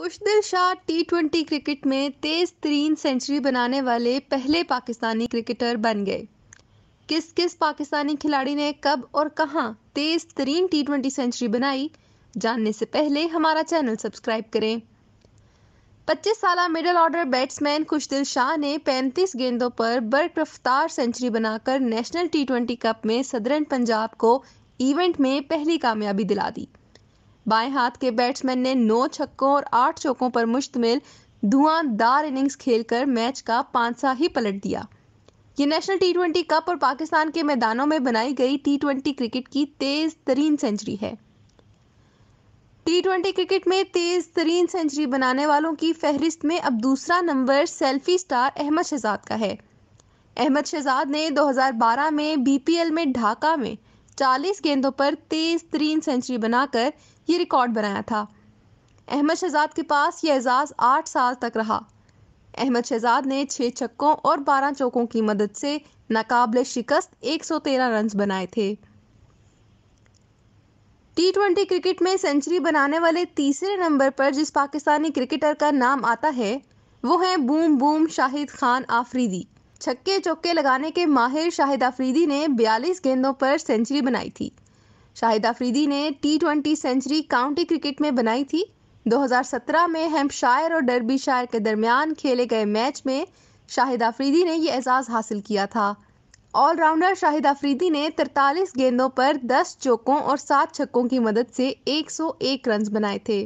खुशदिल Shah T twenty cricket में तेज तरीन सेंचुरी बनाने वाले पहले पाकिस्तानी क्रिकेटर बन गए किस किस पाकिस्तानी खिलाड़ी ने कब और कहाँ तेज तरीन टी ट्वेंटी सेंचुरी बनाई जानने से पहले हमारा चैनल सब्सक्राइब करें 25 साल middle order batsman Khushdil Shah ने 35 गेंदों पर बर्क रफ्तार सेंचुरी बनाकर नेशनल टी ट्वेंटी कप में सदरन पंजाब को इवेंट में पहली कामयाबी दिला दी बाएं हाथ के बैट्समैन ने नौ छक्कों और आठ चौकों पर मुश्तमिल धुआंधार इनिंग्स खेलकर मैच का पांचा ही पलट दिया ये नेशनल टी ट्वेंटी कप और पाकिस्तान के मैदानों में बनाई गई टी ट्वेंटी क्रिकेट की तेज तरीन सेंचुरी है टी ट्वेंटी क्रिकेट में तेज तरीन सेंचुरी बनाने वालों की फहरिस्त में अब दूसरा number selfie star Ahmed Shahzad का है अहमद शहजाद ने 2012 में बीपीएल में ढाका में 40 गेंदों पर तेज तरीन सेंचुरी बनाकर ये रिकॉर्ड बनाया था अहमद शहजाद के पास ये एजाज़ आठ साल तक रहा अहमद शहजाद ने छः छक्कों और बारह चौकों की मदद से नाकाबले शिकस्त 113 रन बनाए थे टी ट्वेंटी क्रिकेट में सेंचुरी बनाने वाले तीसरे नंबर पर जिस पाकिस्तानी क्रिकेटर का नाम आता है वो है बूम बूम शाहिद खान आफरीदी छक्के चौके लगाने के माहिर शाहिद अफरीदी ने 42 गेंदों पर सेंचुरी बनाई थी शाहिद अफरीदी ने T twenty century county cricket में बनाई थी 2017 में हेम्पशायर और शायर के दरमियान खेले गए मैच में शाहिद अफरीदी ने ये एजाज़ हासिल किया था ऑलराउंडर शाहिद अफरीदी ने 43 गेंदों पर 10 चौकों और 7 छक्कों की मदद से 101 रन बनाए थे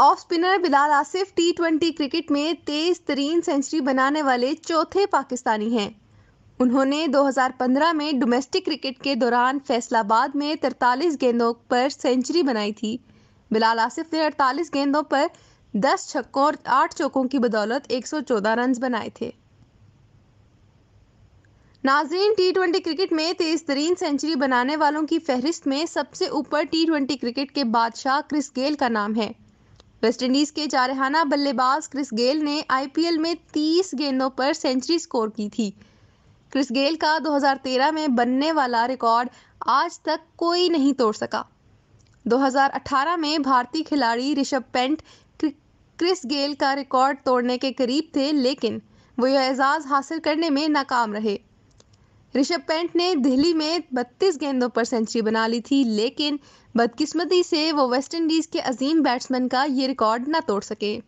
off spinner Bilal Asif T twenty cricket में तेज तरीन सेंचुरी बनाने वाले चौथे पाकिस्तानी हैं उन्होंने 2015 में डोमेस्टिक क्रिकेट के दौरान फैसलाबाद में 43 गेंदों पर सेंचुरी बनाई थी बिलाल आसिफ ने 48 गेंदों पर 10 छक्कों और 8 चौकों की बदौलत 114 रन बनाए थे नाजरीन टी ट्वेंटी क्रिकेट में तेज तरीन सेंचुरी बनाने वालों की फहरिस्त में सबसे ऊपर टी ट्वेंटी क्रिकेट के बादशाह क्रिस गेल का नाम है वेस्टइंडीज के जारहाना बल्लेबाज क्रिस गेल ने आईपीएल में 30 गेंदों पर सेंचुरी स्कोर की थी क्रिस गेल का 2013 में बनने वाला रिकॉर्ड आज तक कोई नहीं तोड़ सका 2018 में भारतीय खिलाड़ी ऋषभ पेंट क्रिस गेल का रिकॉर्ड तोड़ने के करीब थे लेकिन वो यह एजाज़ हासिल करने में नाकाम रहे ऋषभ पेंट ने दिल्ली में 32 गेंदों पर सेंचुरी बना ली थी लेकिन बदकिस्मती से वो वेस्टइंडीज़ के अजीम बैट्समैन का ये रिकॉर्ड ना तोड़ सके